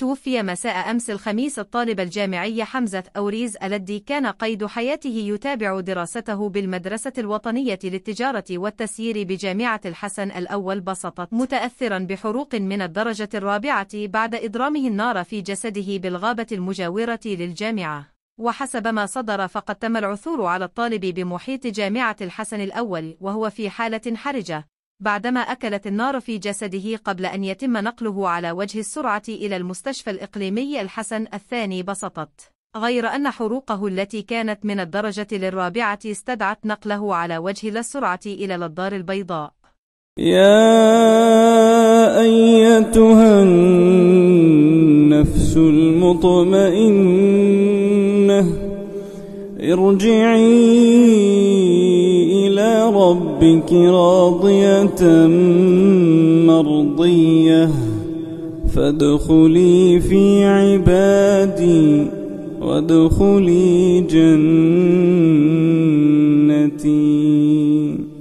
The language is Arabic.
توفي مساء أمس الخميس الطالب الجامعي حمزة أوريز الذي كان قيد حياته يتابع دراسته بالمدرسة الوطنية للتجارة والتسيير بجامعة الحسن الأول بسطت متأثرا بحروق من الدرجة الرابعة بعد إضرامه النار في جسده بالغابة المجاورة للجامعة وحسب ما صدر فقد تم العثور على الطالب بمحيط جامعة الحسن الأول وهو في حالة حرجة بعدما أكلت النار في جسده قبل أن يتم نقله على وجه السرعة إلى المستشفى الإقليمي الحسن الثاني بسطت غير أن حروقه التي كانت من الدرجة للرابعة استدعت نقله على وجه السرعة إلى الدار البيضاء يا أيتها النفس المطمئنة ارجعي ربك راضية مرضية فادخلي في عبادي وادخلي جنتي